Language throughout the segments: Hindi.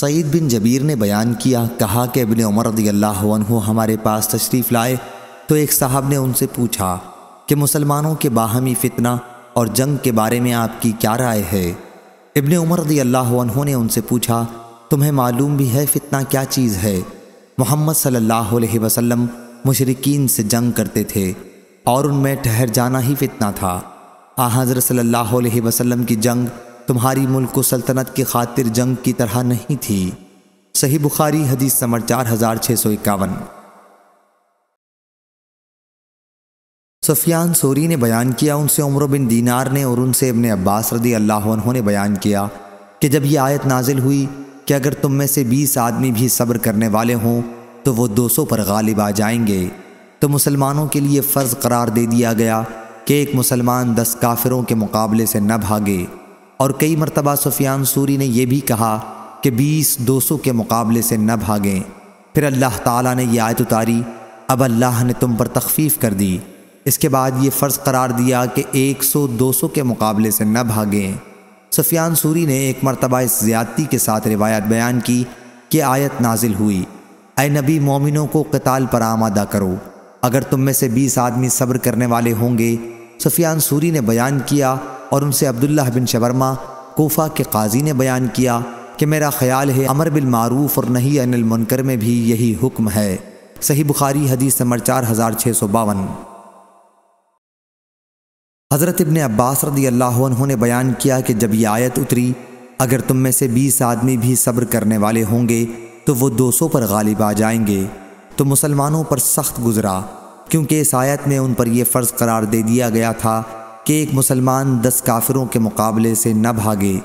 सईद बिन जबीर ने बयान किया कहा कि अबिन उमर रदील्हु हमारे पास तशरीफ़ लाए तो एक साहब ने उनसे पूछा कि मुसलमानों के बाहमी फितना और जंग के बारे में आपकी क्या राय है इबन उमर रदी अल्लाह ने उनसे पूछा तुम्हें मालूम भी है फितना क्या चीज़ है मोहम्मद सल्लल्लाहु अलैहि वसल्लम मुशरकिन से जंग करते थे और उनमें ठहर जाना ही फितना था आ हज़र सल्ला अलैहि की जंग तुम्हारी मुल्क सल्तनत की खातिर जंग की तरह नहीं थी सही बुखारी हदीस समर चार हजार छः सौ इक्यावन सफियान सोरी ने बयान किया उनसे उम्र बिन दीनार ने और उनसे इबन अब्बास रदी अल्लाह ने बयान किया कि जब यह आयत नाजिल हुई कि अगर तुम में से बीस आदमी भी सब्र करने वाले हों तो वह दो सौ पर गालिब आ जाएंगे तो मुसलमानों के लिए फ़र्ज़ करार दे दिया गया कि एक मुसलमान दस काफिरों के मुकाबले से न भागे और कई मरतबा सुफियान सूरी ने यह भी कहा कि बीस दो सौ के मुकाबले से न भागें फिर अल्लाह ताला ने यह आयत उतारी अब अल्लाह ने तुम पर तखफीफ कर दी इसके बाद ये फ़र्ज़ करार दिया कि एक सौ दो सौ के मुकाबले से न भागें सुफियान सूरी ने एक मरतबा इस ज़्यादती के साथ रिवायत बयान की कि आयत नाजिल हुई ए नबी मोमिनों को कताल पर आमादा करो अगर तुम में से बीस आदमी सब्र करने वाले होंगे सुफियान सूरी ने बयान किया और उनसे अब्दुल्ला बिन शबरमा कोफ़ा के काजी ने बयान किया कि मेरा ख्याल है अमर बिल मारूफ और नहीं अनिल मुनकर में भी यही हुक्म है सही बुखारी हदीस नंबर चार हज़ार छः सौ बावन हज़रत इबन अब्बास रदी अल्लाह ने बयान किया कि जब यह आयत उतरी अगर तुम में से बीस आदमी भी सब्र करने वाले होंगे तो वो दो सौ पर गालिब आ जाएंगे तो मुसलमानों पर सख्त गुजरा क्योंकि इस आयत में उन पर यह फ़र्ज़ करार दे दिया गया था कि एक मुसलमान दस काफिरों के मुकाबले से न भागे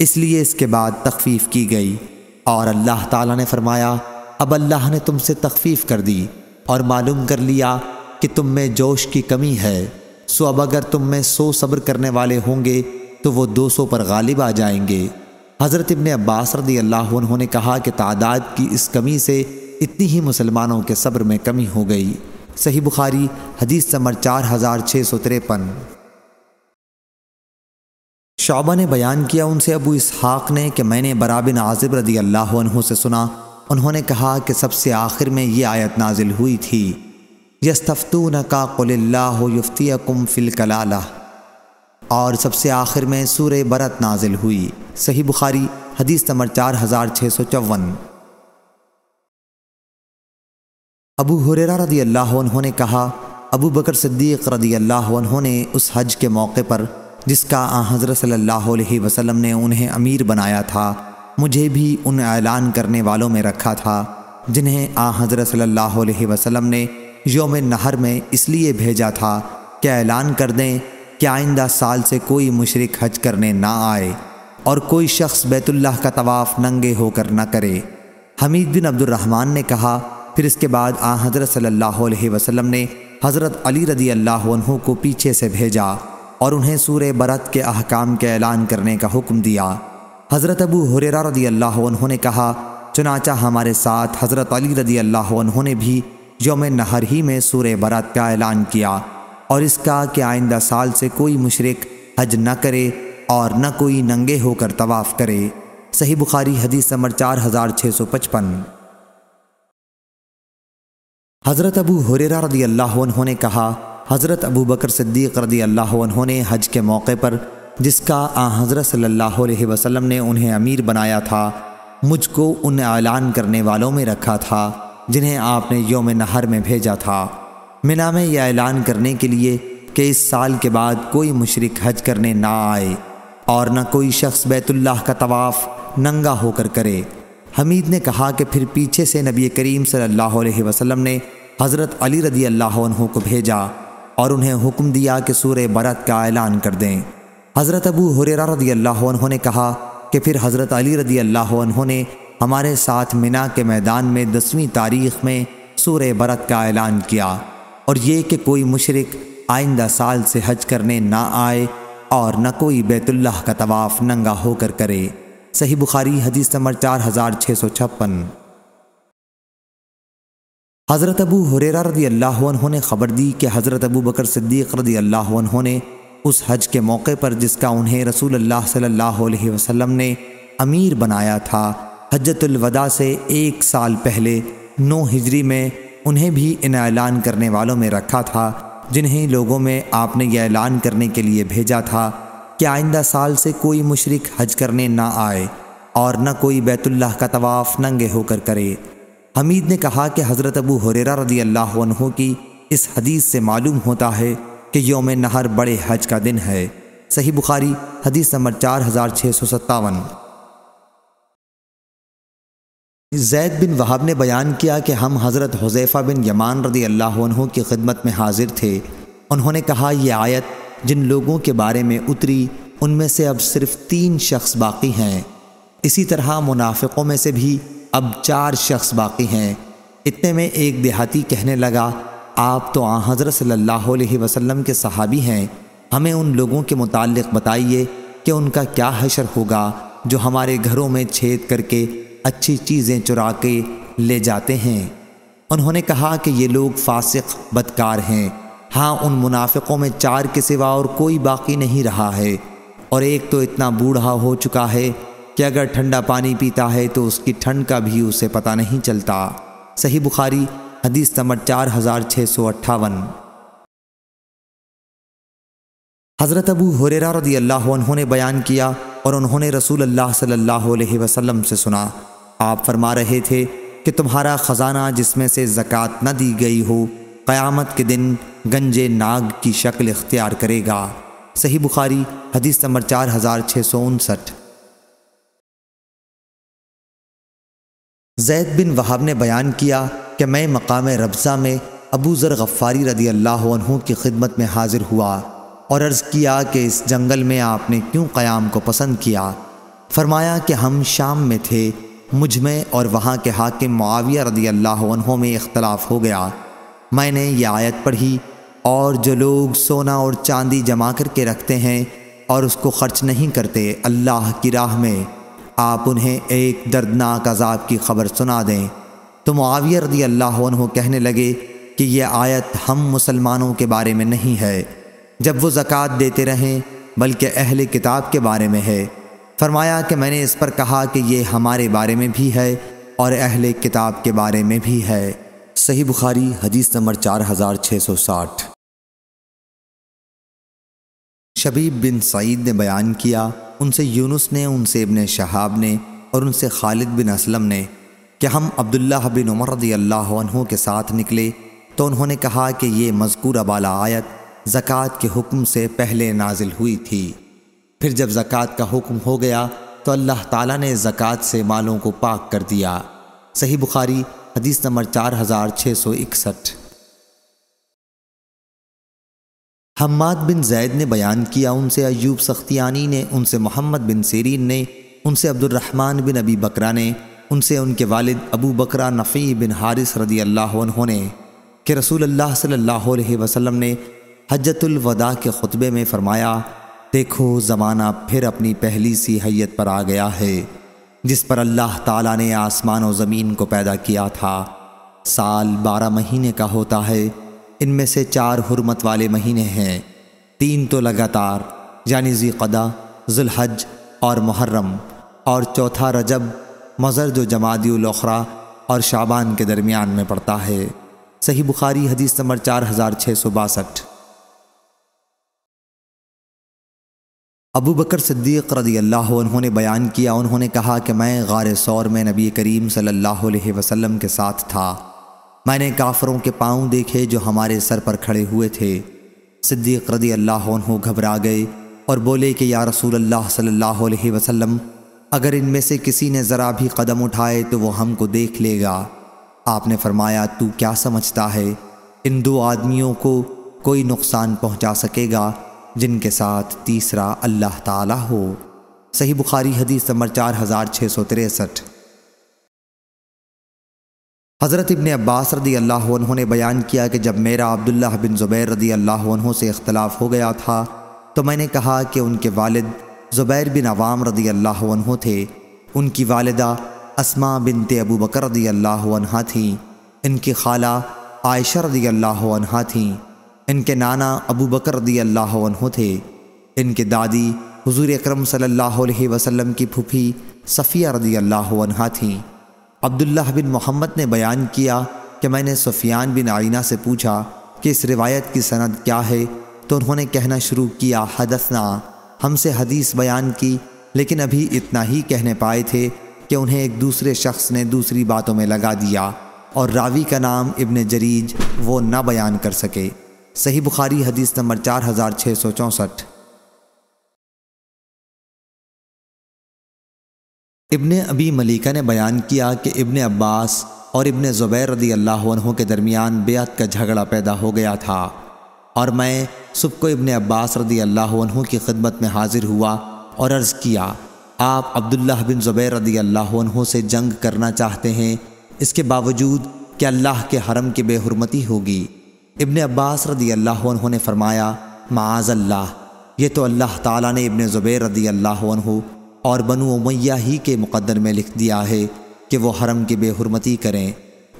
इसलिए इसके बाद तखफीफ की गई और अल्लाह ताला ने फरमाया अब अल्लाह ने तुमसे तखफीफ कर दी और मालूम कर लिया कि तुम में जोश की कमी है सो अब अगर तुम में सौ सब्र करने वाले होंगे तो वो दो सौ पर गालिब आ जाएंगे हज़रत इबन अब्बास रदी अल्लाह उन्होंने कहा कि तादाद की इस कमी से इतनी ही मुसलमानों के सब्र में कमी हो गई सही बुखारी हदीस समर चार हज़ार छः सौ तिरपन शाबा ने बयान किया उनसे अबू इसहाक ने कि मैंने बराबिन आजिब रदी अल्लाह से सुना उन्होंने कहा कि सबसे आखिर में ये आयत नाजिल हुई थी यस्तफ़तू नका कुम फिल कलाला और सबसे आखिर में सूर बरत नाजिल हुई सही बुखारी हदीस नंबर चार हज़ार छः सौ चौवन अबू हुरेरा रदी अल्लाह ने कहा अबू बकर सिद्दीक़ रदी अल्लाह ने उस हज के मौके पर जिसका हज़रत सल्लल्लाहु अलैहि वसल्लम ने उन्हें अमीर बनाया था मुझे भी उन ऐलान करने वालों में रखा था जिन्हें आ हज़रत सल्लल्लाहु अलैहि वसल्लम ने योम नहर में इसलिए भेजा था कि ऐलान कर दें कि आइंदा साल से कोई मशरक हज करने ना आए और कोई शख्स बैतुल्लाह का तवाफ़ नंगे होकर ना करे हमीद बिन अब्दुलरहमान ने कहा फिर इसके बाद आ हज़रत सल्ला वसलम ने हज़रत अली रदी अल्लाह को पीछे से भेजा और उन्हें सूर बरत के अहकाम के ऐलान करने का हुक्म दिया हज़रत अबू हुरेरा रदी अल्लाह उन्होंने कहा चुनाचा हमारे साथ हज़रत अली रदी अल्लाह उन्होंने भी योम नहर ही में सूर बरत का ऐलान किया और इसका कि आइंदा साल से कोई मशरक हज न करे और न कोई नंगे होकर तवाफ़ करे सही बुखारी हदीस नंबर चार हज़ार छः सौ पचपन हज़रत अबू हुरेरा रदी अल्लाह उन्होंने कहा हज़रत अबू बकर सिद्दीक़ रदी अल्लाह ने हज के मौके पर जिसका आ हज़रत सल्लल्लाहु अलैहि वसल्लम ने उन्हें अमीर बनाया था मुझको उन ऐलान करने वालों में रखा था जिन्हें आपने योम नहर में भेजा था मिना में यह ऐलान करने के लिए कि इस साल के बाद कोई मशरक हज करने ना आए और न कोई शख्स बैतुल्लाह का तवाफ़ नंगा होकर करे हमीद ने कहा कि फिर पीछे से नबी करीम सल्लल्लाहु अलैहि वसल्लम ने हज़रत अली रदी अल्लाह को भेजा और उन्हें हुक्म दिया कि सूर बरत का ऐलान कर दें हज़रत अबू हुरेरा रदी अल्लाह ने कहा कि फिर हज़रत अली रदी अल्लाह ने हमारे साथ मिना के मैदान में दसवीं तारीख में सूर्य बरत का ऐलान किया और ये कि कोई मशरक आइंदा साल से हज करने ना आए और न कोई बैतुल्लाह का तवाफ़ नंगा होकर करे सही बुखारी हदीस नंबर चार हज़ार छः सौ छप्पन हज़रत अबू हुरेरा रदी अल्लाह ने ख़बर दी कि हज़रत अबू बकर सिद्दीक़ रदी अल्लाह ने उस हज के मौके पर जिसका उन्हें रसूल अल्लाह सल्लल्लाहु अलैहि वसल्लम ने अमीर बनाया था हजतुलवदा से एक साल पहले नौ हिजरी में उन्हें भी इन ऐलान करने वालों में रखा था जिन्हें लोगों में आपने यह ऐलान करने के लिए भेजा था कि आइंदा साल से कोई मशरक हज करने ना आए और न कोई बैतुल्लाह का तवाफ़ नंगे होकर करे हमीद ने कहा कि हज़रत अबू हुरेरा रदी अल्लाह की इस हदीस से मालूम होता है कि योम नहर बड़े हज का दिन है सही बुखारी हदीस नंबर चार हज़ार छः सौ सत्तावन जैद बिन वहाब ने बयान किया कि हम हज़रत हुजैफ़ा बिन यमान रदी अल्लाह की खिदमत में हाजिर थे उन्होंने कहा यह आयत जिन लोगों के बारे में उतरी उनमें से अब सिर्फ तीन शख्स बाकी हैं इसी तरह मुनाफिकों में से भी अब चार शख्स बाकी हैं इतने में एक देहाती कहने लगा आप तो आ हज़रत सल्लल्लाहु अलैहि वसल्लम के सहाबी हैं हमें उन लोगों के मुतालिक बताइए कि उनका क्या हशर होगा जो हमारे घरों में छेद करके अच्छी चीज़ें चुरा के ले जाते हैं उन्होंने कहा कि ये लोग फासिक बदकार हैं हाँ उन मुनाफिकों में चार के सिवा और कोई बाकी नहीं रहा है और एक तो इतना बूढ़ा हो चुका है कि अगर ठंडा पानी पीता है तो उसकी ठंड का भी उसे पता नहीं चलता सही बुखारी हदीस नंबर चार हज़ार छः सौ अट्ठावन हज़रत अबू हुरेरा रदी अल्लाह ने बयान किया और उन्होंने रसूल अल्लाह सल्लल्लाहु अलैहि वसल्लम से सुना आप फरमा रहे थे कि तुम्हारा ख़जाना जिसमें से ज़क़़त न दी गई हो क़यामत के दिन गंजे नाग की शक्ल इख्तियार करेगा सही बुखारी हदीस नंबर चार हज़ार छः सौ उनसठ जैद बिन वहाब ने बयान किया कि मैं मकाम रबसा में अबू ज़र गफ़ारी रदी अल्लाह की खिदमत में हाजिर हुआ और अर्ज़ किया कि इस जंगल में आपने क्यों क़याम को पसंद किया फरमाया कि हम शाम में थे मुझ में और वहाँ के हाकिम मुआविया रदी अल्लाह में इख्तलाफ हो गया मैंने ये आयत पढ़ी और जो लोग सोना और चांदी जमा करके रखते हैं और उसको ख़र्च नहीं करते अल्लाह की राह में आप उन्हें एक दर्दनाक अजाब की खबर सुना दें तो मुआविया रदी अल्लाह कहने लगे कि यह आयत हम मुसलमानों के बारे में नहीं है जब वो ज़क़ात देते रहें बल्कि अहल किताब के बारे में है फरमाया कि मैंने इस पर कहा कि यह हमारे बारे में भी है और अहल किताब के बारे में भी है सही बुखारी हदीस नंबर चार हज़ार छः सौ साठ शबीब बिन सईद ने बयान किया उनसे यूनुस ने उनसे इबन शहाब ने और उनसे खालिद बिन असलम ने कि हम अब्दुल्लाह बिन उमर रदी अल्लाह के साथ निकले तो उन्होंने कहा कि ये मजकूर अबाला आयत जक़ात के हुक्म से पहले नाजिल हुई थी फिर जब जक़ात का हुक्म हो गया तो अल्लाह ताला ने जक़ात से मालों को पाक कर दिया सही बुखारी हदीस नंबर चार हज़ार छः सौ इकसठ हम्माद बिन जैद ने बयान किया उनसे अयूब सख्तियानी ने उनसे मोहम्मद बिन सीरीन ने उनसे अब्दुलरहमान बिन अबी बकरा ने उनसे उनके वालिद अबू बकरा नफ़ी बिन हारिस रदी अल्लाह उन्होंने कि रसूल अल्लाह सल्लल्लाहु अलैहि वसल्लम ने हजतुलवदा के ख़ुतबे में फ़रमाया देखो ज़माना फिर अपनी पहली सी हैत पर आ गया है जिस पर अल्लाह ताला ने आसमान और ज़मीन को पैदा किया था साल बारह महीने का होता है इनमें से चार हरमत वाले महीने हैं तीन तो लगातार यानी कदा जुलहज और मुहर्रम और चौथा रजब मज़र जो जमादियुलखरा और शाबान के दरमियान में पड़ता है सही बुखारी हदीस नंबर चार हज़ार छः सौ बासठ अबू बकर सिद्दीक रदी अल्लाह उन्होंने बयान किया उन्होंने कहा कि मैं गार सौर में नबी करीम सल्लल्लाहु अलैहि वसल्लम के साथ था मैंने काफरों के पाँव देखे जो हमारे सर पर खड़े हुए थे सिद्दीक रदी अल्लाह घबरा गए और बोले कि या रसूल अल्लाह सल्लल्लाहु अलैहि वसल्लम अगर इनमें से किसी ने ज़रा भी कदम उठाए तो वो हमको देख लेगा आपने फरमाया तू क्या समझता है इन दो आदमियों को कोई नुकसान पहुंचा सकेगा जिनके साथ तीसरा अल्लाह ताला हो सही बुखारी हदीस नंबर चार हज़ार छः सौ तिरसठ हज़रत इबन अब्बास रदी अल्लाह ने बयान किया कि जब मेरा अब्दुल्ला बिन ज़ुबैर रदी अल्लाह से इख्तलाफ हो गया था तो मैंने कहा कि उनके वालिद ज़ुबैर बिन अवाम रदी अल्लाह थे उनकी वालदा असमा बिन अबू बकर रदी अल्लाह थीं इनकी खाला आयशा रदी अल्लाह थीं इनके नाना अबू बकर रदी अल्लाह थे इनके दादी हुजूर अकरम सल्लल्लाहु अलैहि वसल्लम की फूफी सफ़िया रदी अल्लाह थीं अब्दुल्ला बिन मोहम्मद ने बयान किया कि मैंने सुफियान बिन आइना से पूछा कि इस रिवायत की सनद क्या है तो उन्होंने कहना शुरू किया हदसना हमसे हदीस बयान की लेकिन अभी इतना ही कहने पाए थे कि उन्हें एक दूसरे शख्स ने दूसरी बातों में लगा दिया और रावी का नाम इब्न जरीज वो ना बयान कर सके सही बुखारी हदीस नंबर चार हज़ार छः सौ चौंसठ इब्ने अबी मलिका ने बयान किया कि इब्ने अब्बास और इब्ने ज़ुबैर रदी अल्लाह के दरमियान बेअत का झगड़ा पैदा हो गया था और मैं सुब को इब्ने अब्बास रदी अल्लाह की खिदमत में हाजिर हुआ और अर्ज़ किया आप अब्दुल्ला बिन ज़ुबैर रदी अल्लाह से जंग करना चाहते हैं इसके बावजूद कि अल्लाह के हरम की बेहरमती होगी इब्ने अब्बास रदी अल्लाह ने फरमाया माज़ अल्लाह ये तो अल्लाह ताला ने इब्ने ज़ुबैर रदी अल्लाह और बनु उमैया ही के मुकदर में लिख दिया है कि वो हरम की बेहरमती करें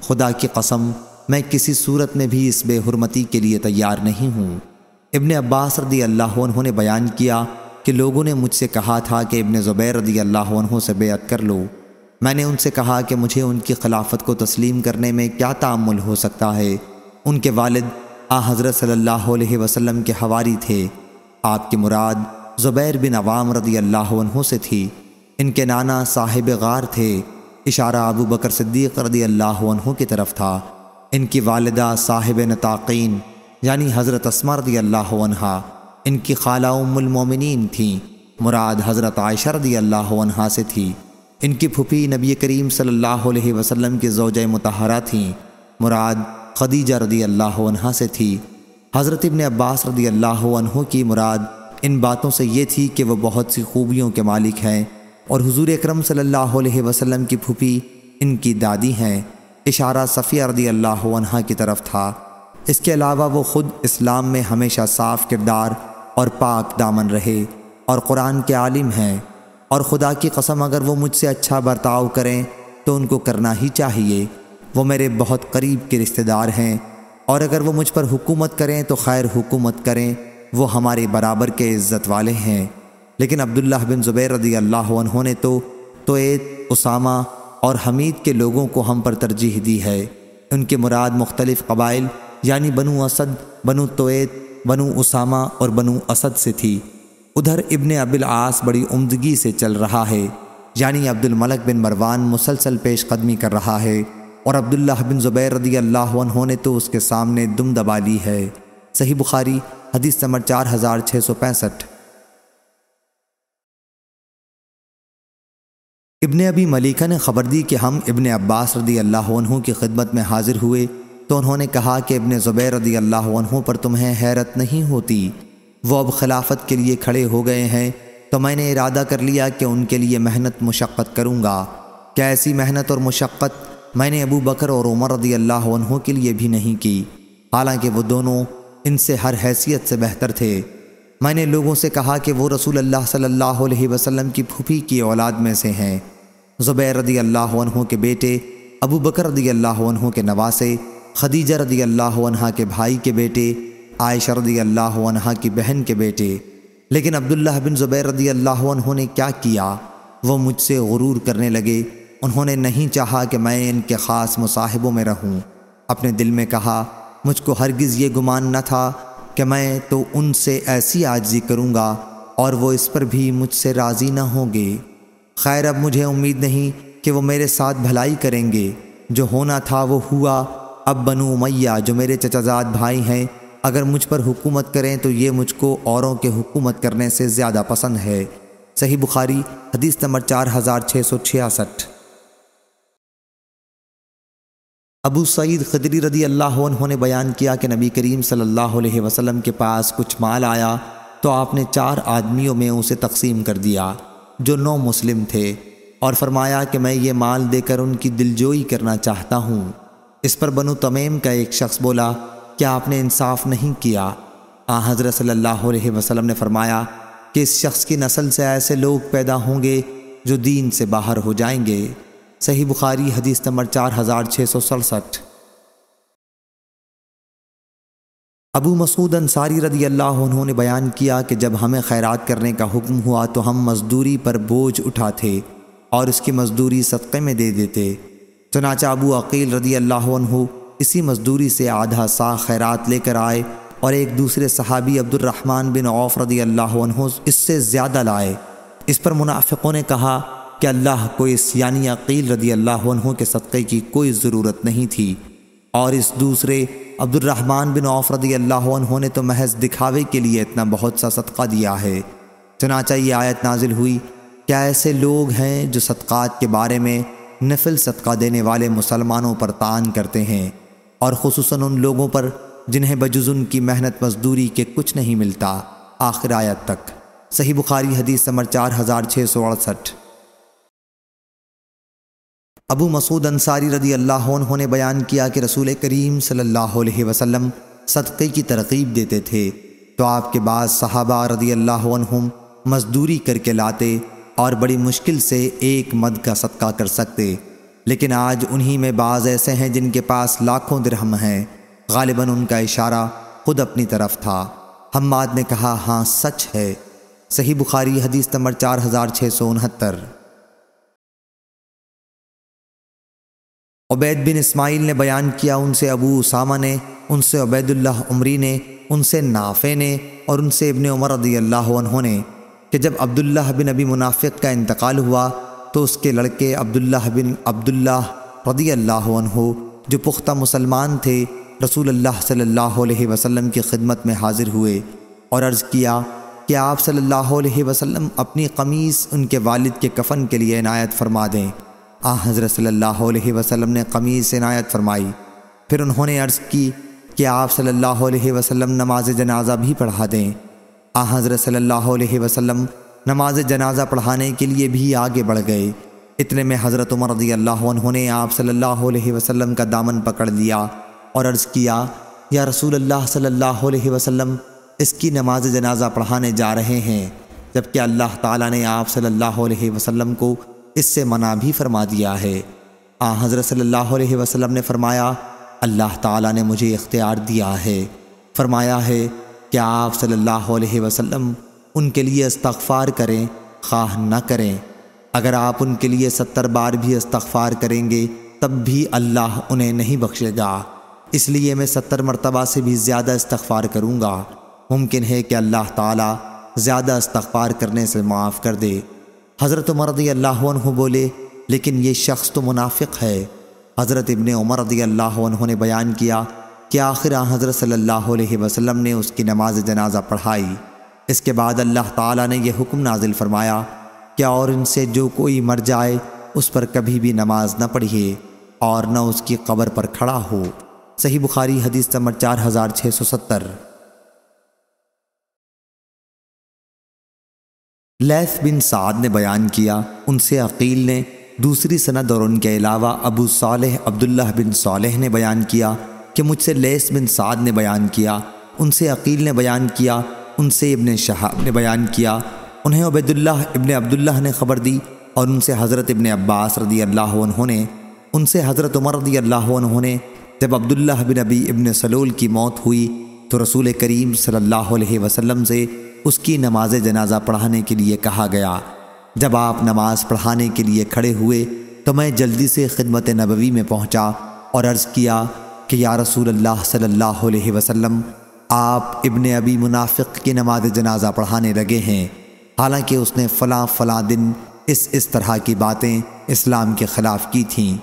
खुदा की कसम मैं किसी सूरत में भी इस बेहरमती के लिए तैयार नहीं हूँ इबन अब्बास रदी अल्लाह ने बयान किया कि लोगों ने मुझसे कहा था कि इबन ज़ुबैर रदी अल्लाह से बेत कर लो मैंने उनसे कहा कि मुझे उनकी खिलाफत को तस्लीम करने में क्या तामुल हो सकता है उनके वालद आ हज़रत सल्लल्लाहु अलैहि के हवारी थे आपकी मुराद ज़ुबैर बिन अवाम रदी अल्लाह से थी इनके नाना साहिब गार थे इशारा अबू बकर सिद्दीक़ रदी अल्लाह की तरफ था इनकी वालदा साहिब नताकीन यानी हज़रत असमा रदी अल्लाह इनकी खाला उमुलमोमिन थीं मुराद हज़रत आयशा रदी अल्लाह से थी इनकी फुफी नबी करीम सल्लल्लाहु वसलम की जोज मतहरा थीं मुराद खदीजा रदी अल्लाह से थी हज़रत इबन अब्बास रदी अल्लाह की मुराद इन बातों से ये थी कि वह बहुत सी खूबियों के मालिक हैं और हज़ूर अक्रम सल्लल्लाहु वसम की फूफी इनकी दादी हैं इशारा सफ़िया रदी अल्लाह की तरफ था इसके अलावा वो ख़ुद इस्लाम में हमेशा साफ़ किरदार और पाक दामन रहे और कुरान के आलिम हैं और ख़ुदा की कसम अगर वो मुझसे अच्छा बर्ताव करें तो उनको करना ही चाहिए वो मेरे बहुत करीब के रिश्तेदार हैं और अगर वो मुझ पर हुकूमत करें तो खैर हुकूमत करें वो हमारे बराबर के इज़्ज़त वाले हैं लेकिन अब्दुल्ला बिन ज़ुबैर रदी अल्लाह ने तो तोएत उसामा और हमीद के लोगों को हम पर तरजीह दी है उनके मुराद मुख्तलिफ़ कबाइल यानी बनु असद बनु तोएत बनु उसामा और बनु असद से थी उधर इबन अबिल आस बड़ी उमदगी से चल रहा है यानी अब्दुल मलक बिन मरवान मुसलसल पेश कदमी कर रहा है और अब्दुल्ला बिन ज़ुबैर रदी अल्लाह ने तो उसके सामने दुम दबा ली है सही बुखारी हदीस नंबर चार हज़ार छः सौ पैंसठ इबन अबी मलिका ने ख़बर दी कि हम इबन अब्बास रदी अल्लाह की खिदमत में हाजिर हुए तो उन्होंने कहा कि इबन ज़ुबैर रदी अल्लाह पर तुम्हें हैरत नहीं होती वो अब खिलाफत के लिए खड़े हो गए हैं तो मैंने इरादा कर लिया कि उनके लिए मेहनत मशक्क़त करूँगा क्या ऐसी मेहनत और मशक्क़त मैंने अबू बकर और उमर रदी अल्लाह के लिए भी नहीं की हालांकि वो दोनों इनसे हर हैसियत से बेहतर थे मैंने लोगों से कहा कि वो रसूल अल्लाह सल्लल्लाहु अलैहि वसल्लम की फूफी की औलाद में से हैं ज़ुबैर रदी अल्लाह के बेटे अबू बकर रदी अल्लाह के नवासे खदीजा रदी अल्लाह के भाई के बेटे आयशा रदी अल्लाह की बहन के बेटे लेकिन अब्दुल्ला बिन ज़ुबैर रदी अल्लाह ने क्या किया वो मुझसे गुरूर करने लगे उन्होंने नहीं चाहा कि मैं इनके ख़ास मुसाहिबों में रहूँ अपने दिल में कहा मुझको हरगिज़ ये गुमान न था कि मैं तो उनसे ऐसी आजी करूँगा और वो इस पर भी मुझसे राज़ी न होंगे खैर अब मुझे उम्मीद नहीं कि वो मेरे साथ भलाई करेंगे जो होना था वो हुआ अब बनु मैया जो मेरे चचाजाद भाई हैं अगर मुझ पर हुकूमत करें तो ये मुझको औरों के हुकूमत करने से ज़्यादा पसंद है सही बुखारी हदीस नंबर चार हज़ार छः सौ छियासठ अबू सईद खदरी रदी अल्लाह उन्होंने बयान किया कि नबी करीम सल्लल्लाहु अलैहि वसल्लम के पास कुछ माल आया तो आपने चार आदमियों में उसे तकसीम कर दिया जो नौ मुस्लिम थे और फरमाया कि मैं ये माल देकर उनकी दिलजोई करना चाहता हूँ इस पर बनु तमीम का एक शख्स बोला क्या आपने इंसाफ नहीं किया आ हज़रत सल्लल्लाहु अलैहि वसल्लम ने फरमाया कि इस शख्स की नस्ल से ऐसे लोग पैदा होंगे जो दीन से बाहर हो जाएंगे सही बुखारी हदीस नंबर चार हज़ार छः सौ सड़सठ अबू मसूद अंसारी रदी अल्लाह उन्होंने बयान किया कि जब हमें खैरात करने का हुक्म हुआ तो हम मजदूरी पर बोझ उठाते और उसकी मजदूरी सदक़े में दे देते चनाचा अबू अकील रदी अल्लाह इसी मजदूरी से आधा सा खैरात लेकर आए और एक दूसरे सहाबी अब्दुलरहमान बिन औफ रदी अल्लाह इससे ज़्यादा लाए इस पर मुनाफिकों ने कहा कि अल्लाह को इस यानी अकील रदी अल्लाह के सदक़े की कोई ज़रूरत नहीं थी और इस दूसरे अब्दुलरहमान बिन औफ रदी अल्लाह ने तो महज दिखावे के लिए इतना बहुत सा सदका दिया है चनाचा ये आयत नाजिल हुई क्या ऐसे लोग हैं जो सदक़ात के बारे में नफिल सदका देने वाले मुसलमानों पर तान करते हैं और खसूस उन लोगों पर जिन्हें बजुज उनकी मेहनत मजदूरी के कुछ नहीं मिलता आखिर आयत तक सही बुखारी हदीस समर चार हज़ार छः सौ अड़सठ अबू मसूद अंसारी रदी अल्लाह ने बयान किया कि रसूल करीम सल्ला वसलम सदक़े की तरकीब देते थे तो आपके बाद सहाबा रदी अल्लाह मजदूरी करके लाते और बड़ी मुश्किल से एक मद का सदका कर सकते लेकिन आज उन्हीं में बाज़ ऐसे हैं जिनके पास लाखों द्रहम हैं गालिबा उनका इशारा खुद अपनी तरफ था हम ने कहा हाँ सच है सही बुखारी हदीस नंबर चार हज़ार छः सौ उनहत्तर उबैद बिन इस्माइल ने बयान किया उनसे अबू उसामा ने उनसे उबैदुल्ला उमरी ने उनसे नाफे ने और उनसे इबन उमर रदी अल्लाह ने कि जब अब्दुल्ला बिन अबी मुनाफिक का इंतकाल हुआ तो उसके लड़के अब्दुल्ला बिन अब्दुल्ला रदी अल्लाह जो पुख्ता मुसलमान थे रसूल अल्लाह सल्लल्लाहु अलैहि वसल्लम की खिदमत में हाजिर हुए और अर्ज़ किया कि आप सल्लल्लाहु अलैहि वसल्लम अपनी कमीज़ उनके वालिद के कफ़न के लिए इनायत फरमा दें आ हज़रत सल्लल्लाहु अलैहि वसल्लम ने कमीज़ से नायत फरमाई फिर उन्होंने अर्ज़ की कि आप सल्लल्लाहु अलैहि वसल्लम नमाज जनाजा भी पढ़ा दें आ हज़रत सल्लल्लाहु अलैहि वसल्लम नमाज जनाजा पढ़ाने के लिए भी आगे बढ़ गए इतने में हज़रत उमर रदी अल्लाह ने आप सल्लल्लाहु अलैहि वसल्लम का दामन पकड़ लिया और अर्ज़ किया या रसूल अल्लाह सल्लल्लाहु अलैहि वसल्लम इसकी नमाज जनाजा पढ़ाने जा रहे हैं जबकि अल्लाह ताला ने आप सल्लल्लाहु अलैहि वसल्लम को इससे मना भी फरमा दिया है आ हज़रत सल्लल्लाहु अलैहि वसल्लम ने फरमाया अल्लाह ताला ने मुझे इख्तियार दिया है फरमाया है कि आप सल्लल्लाहु अलैहि वसल्लम उनके लिए इस्तफ़ार करें खा न करें अगर आप उनके लिए सत्तर बार भी इस्तफ़ार करेंगे तब भी अल्लाह उन्हें नहीं बख्शेगा इसलिए मैं सत्तर मरतबा से भी ज़्यादा इस्तफ़ार करूँगा मुमकिन है कि अल्लाह ताला ज़्यादा इस्तफ़ार करने से माफ़ कर दे हज़रत उमर रदी अल्लाह बोले लेकिन ये शख्स तो मुनाफिक है हज़रत इबन उमर रदी अल्लाह ने बयान किया कि आखिर हज़रत सल्लल्लाहु अलैहि वसल्लम ने उसकी नमाज जनाजा पढ़ाई इसके बाद अल्लाह ताला ने यह हुक्म नाजिल फरमाया कि और इनसे जो कोई मर जाए उस पर कभी भी नमाज न पढ़िए और न उसकी कब्र पर खड़ा हो सही बुखारी हदीस नंबर चार हज़ार छः सौ सत्तर लैथ बिन साद ने बयान किया उनसे अकील ने दूसरी सनद और उनके अलावा अबू सालह अब्दुल्लाह बिन सालह ने बयान किया कि मुझसे लेस बिन साद ने बयान किया उनसे अकील ने बयान किया उनसे इबन शहाब ने बयान किया उन्हें उबैदुल्ला इबन अब्दुल्ला ने खबर दी और उनसे हज़रत इबन अब्बास रदी अल्लाह ने उनसे हज़रत उमर रदी अल्लाह ने जब अब्दुल्ला बिन अबी इबन सलूल की मौत हुई तो रसूल करीम सल्लल्लाहु अलैहि वसल्लम से उसकी नमाज जनाजा पढ़ाने के लिए कहा गया जब आप नमाज पढ़ाने के लिए खड़े हुए तो मैं जल्दी से खिदमत नबवी में पहुंचा और अर्ज़ किया कि या रसूल अल्लाह सल्लल्लाहु अलैहि वसल्लम आप इब्ने अबी मुनाफिक की नमाज जनाजा पढ़ाने लगे हैं हालांकि उसने फ़लाँ फ़लाँ दिन इस इस तरह की बातें इस्लाम के ख़िलाफ़ की थीं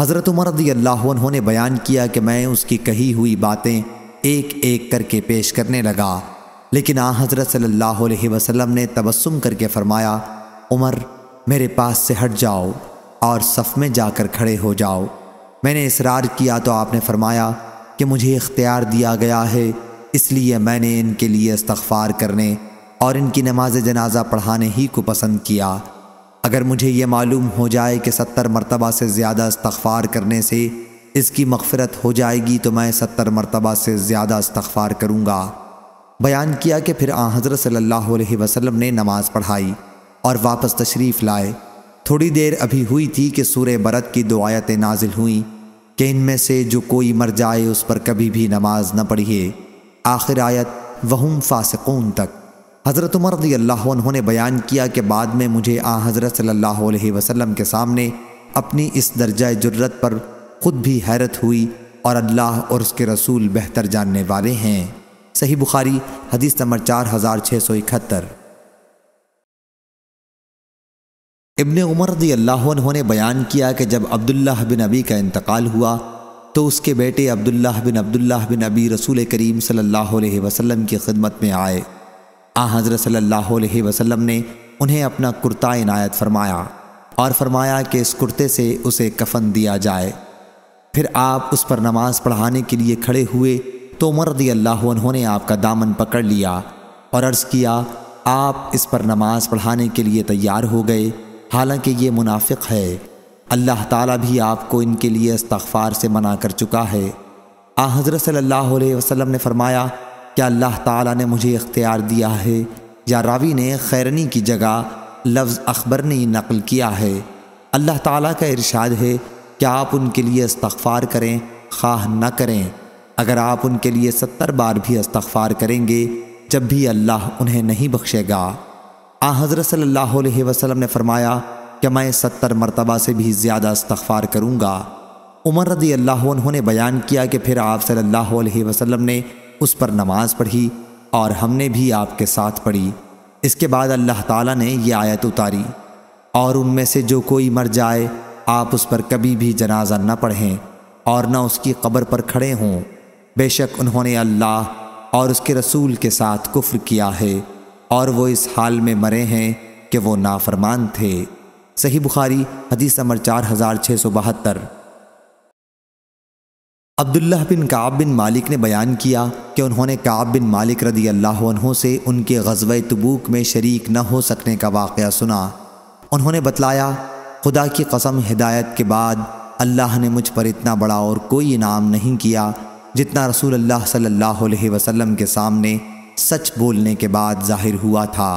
हज़रत उमर रजी अल्लाह उन्होंने बयान किया कि मैं उसकी कही हुई बातें एक एक करके पेश करने लगा लेकिन आ हज़रत सल्लल्लाहु अलैहि वसल्लम ने तबस्सुम करके फरमाया उमर मेरे पास से हट जाओ और सफ़ में जाकर खड़े हो जाओ मैंने इसरार किया तो आपने फरमाया कि मुझे इख्तियार दिया गया है इसलिए मैंने इनके लिए इस्तफ़ार करने और इनकी नमाज जनाजा पढ़ाने ही को पसंद किया अगर मुझे ये मालूम हो जाए कि सत्तर मरतबा से ज़्यादा इस्तफ़ार करने से इसकी मगफ़रत हो जाएगी तो मैं सत्तर मरतबा से ज़्यादा इस्तफ़ार करूँगा बयान किया कि फिर आ हज़रत सल्लल्लाहु अलैहि वसल्लम ने नमाज़ पढ़ाई और वापस तशरीफ़ लाए थोड़ी देर अभी हुई थी कि सूर्य बरत की दो आयतें नाजिल हुईं कि इनमें से जो कोई मर जाए उस पर कभी भी नमाज न पढ़िए आखिर आयत वहम फासकून तक हज़रत उमर रदी अल्लाह ने बयान किया कि बाद में मुझे आ हज़रत सल्लल्लाहु अलैहि वसल्लम के सामने अपनी इस दर्जा जरूरत पर ख़ुद भी हैरत हुई और अल्लाह और उसके रसूल बेहतर जानने वाले हैं सही बुखारी हदीस नंबर चार हज़ार छः सौ इकहत्तर इबन उमर ने बयान किया कि जब अब्दुल्ला बिन अबी का इंतकाल हुआ तो उसके बेटे अब्दुल्ला बिन अब्दुल्ला बिन अबी रसूल करीम सल्लल्लाहु अलैहि वसल्लम की खिदमत में आए आ हज़रत सल्लल्लाहु अलैहि वसल्लम ने उन्हें अपना कुर्ता इनायत फरमाया और फरमाया कि इस कुर्ते से उसे कफन दिया जाए फिर आप उस पर नमाज़ पढ़ाने के लिए खड़े हुए तो उमर रदी अल्लाह उन्होंने आपका दामन पकड़ लिया और अर्ज़ किया आप इस पर नमाज़ पढ़ाने के लिए तैयार हो गए हालांकि ये मुनाफिक है अल्लाह ताला भी आपको इनके लिए इस्तफ़ार से मना कर चुका है आ हज़रत सल्लल्लाहु अलैहि वसल्लम ने फरमाया क्या अल्लाह ताला ने मुझे इख्तियार दिया है या रावी ने खैरनी की जगह लफ्ज़ ने नकल किया है अल्लाह ताला का इरशाद है कि आप उनके लिए इस्तफ़ार करें खाह न करें अगर आप उनके लिए सत्तर बार भी इस्तफ़ार करेंगे जब भी अल्लाह उन्हें नहीं बख्शेगा आ हज़रत अलैहि वसलम ने फरमाया कि मैं सत्तर मरतबा से भी ज़्यादा इस्तफ़ार करूँगा उमर रदी अल्लाह उन्होंने बयान किया कि फिर आप अलैहि वसलम ने उस पर नमाज़ पढ़ी और हमने भी आपके साथ पढ़ी इसके बाद अल्लाह ताला ने यह आयत उतारी और उनमें से जो कोई मर जाए आप उस पर कभी भी जनाजा न पढ़ें और न उसकी कब्र पर खड़े हों बेशक उन्होंने अल्लाह और उसके रसूल के साथ कुफ्र किया है और वो इस हाल में मरे हैं कि वो नाफरमान थे सही बुखारी हदीस नंबर चार हज़ार छः सौ बहत्तर अब्दुल्लाह बिन काब बिन मालिक ने बयान किया कि उन्होंने काब बिन मालिक रदी अल्लाह से उनके गजब तबूक में शरीक न हो सकने का वाक़ सुना उन्होंने बतलाया खुदा की कसम हिदायत के बाद अल्लाह ने मुझ पर इतना बड़ा और कोई इनाम नहीं किया जितना रसूल अल्लाह सल्लल्लाहु अलैहि वसल्लम के सामने सच बोलने के बाद जाहिर हुआ था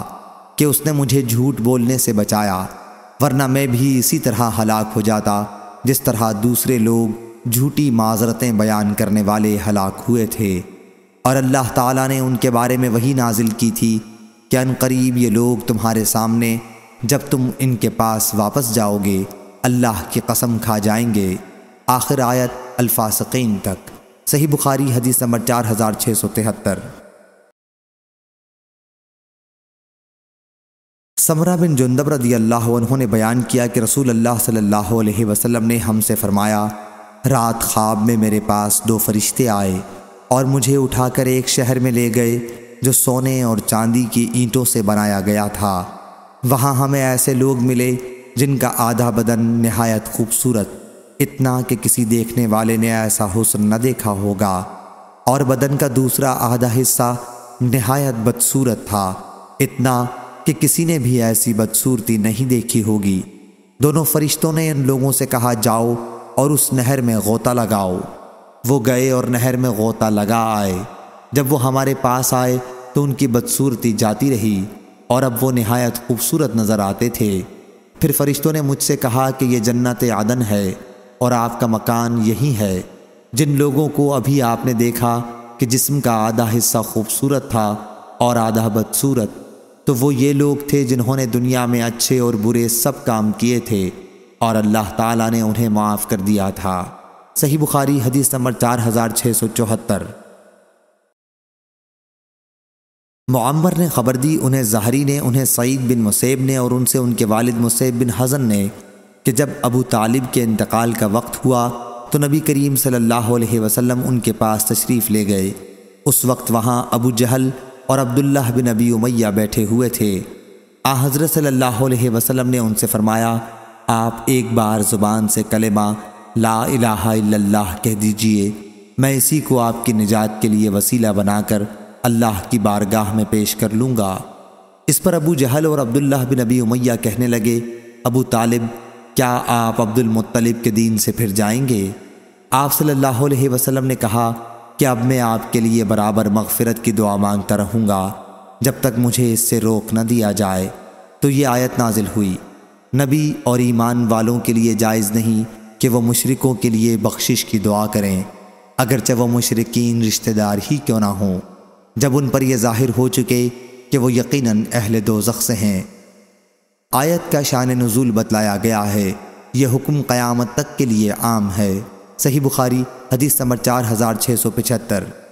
कि उसने मुझे झूठ बोलने से बचाया वरना मैं भी इसी तरह हलाक हो जाता जिस तरह दूसरे लोग झूठी माजरतें बयान करने वाले हलाक हुए थे और अल्लाह ताला ने उनके बारे में वही नाजिल की थी कि अनकरीब ये लोग तुम्हारे सामने जब तुम इनके पास वापस जाओगे अल्लाह की कसम खा जाएंगे आखिर आयत अल्फासकीन तक सही बुखारी हदीस नंबर चार हज़ार छः सौ तिहत्तर समरा बिन जुंदब रदी अल्लाह उन्होंने बयान किया कि रसूल अल्लाह सल्लल्लाहु अलैहि वसल्लम ने हमसे फरमाया रात ख्वाब में मेरे पास दो फरिश्ते आए और मुझे उठाकर एक शहर में ले गए जो सोने और चांदी की ईंटों से बनाया गया था वहाँ हमें ऐसे लोग मिले जिनका आधा बदन नहायत खूबसूरत इतना कि किसी देखने वाले ने ऐसा हुस्न न देखा होगा और बदन का दूसरा आधा हिस्सा नहायत बदसूरत था इतना कि किसी ने भी ऐसी बदसूरती नहीं देखी होगी दोनों फरिश्तों ने इन लोगों से कहा जाओ और उस नहर में गोता लगाओ वो गए और नहर में गोता लगा आए जब वो हमारे पास आए तो उनकी बदसूरती जाती रही और अब वो नहायत खूबसूरत नज़र आते थे फिर फरिश्तों ने मुझसे कहा कि ये जन्नत आदन है और आपका मकान यही है जिन लोगों को अभी आपने देखा कि जिस्म का आधा हिस्सा खूबसूरत था और आधा बदसूरत तो वो ये लोग थे जिन्होंने दुनिया में अच्छे और बुरे सब काम किए थे और अल्लाह ताला ने उन्हें माफ़ कर दिया था सही बुखारी हदीस नंबर चार हज़ार छः सौ चौहत्तर मामर ने खबर दी उन्हें जहरी ने उन्हें सईद बिन मुसैब ने और उनसे उनके वालिद मुसैब बिन हज़न ने कि जब अबू तालिब के इंतकाल का वक्त हुआ तो नबी करीम सल्लल्लाहु अलैहि वसल्लम उनके पास तशरीफ़ ले गए उस वक्त वहाँ अबू जहल और अब्दुल्ला बिन नबी उमैया बैठे हुए थे आ हज़रत सल्लल्लाहु अलैहि वसल्लम ने उनसे फ़रमाया आप एक बार ज़ुबान से कलेमा ला इलाहा इल्लल्लाह कह दीजिए मैं इसी को आपकी निजात के लिए वसीला बनाकर अल्लाह की बारगाह में पेश कर लूँगा इस पर अबू जहल और अब्दुल्ला बिन नबी उमैया कहने लगे अबू तालिब क्या आप अब्दुल मुत्तलिब के दीन से फिर जाएंगे आप सल्लल्लाहु अलैहि वसल्लम ने कहा कि अब मैं आपके लिए बराबर मगफिरत की दुआ मांगता रहूँगा जब तक मुझे इससे रोक न दिया जाए तो ये आयत नाजिल हुई नबी और ईमान वालों के लिए जायज़ नहीं कि वह मशरक़ों के लिए बख्शिश की दुआ करें अगरचे वह मशरकिन रिश्तेदार ही क्यों ना हों जब उन पर यह जाहिर हो चुके कि वो यकीनन अहले दो से हैं आयत का शान नजूल बतलाया गया है यह हुक्म क़यामत तक के लिए आम है सही बुखारी हदीस नंबर चार हज़ार छः सौ पचहत्तर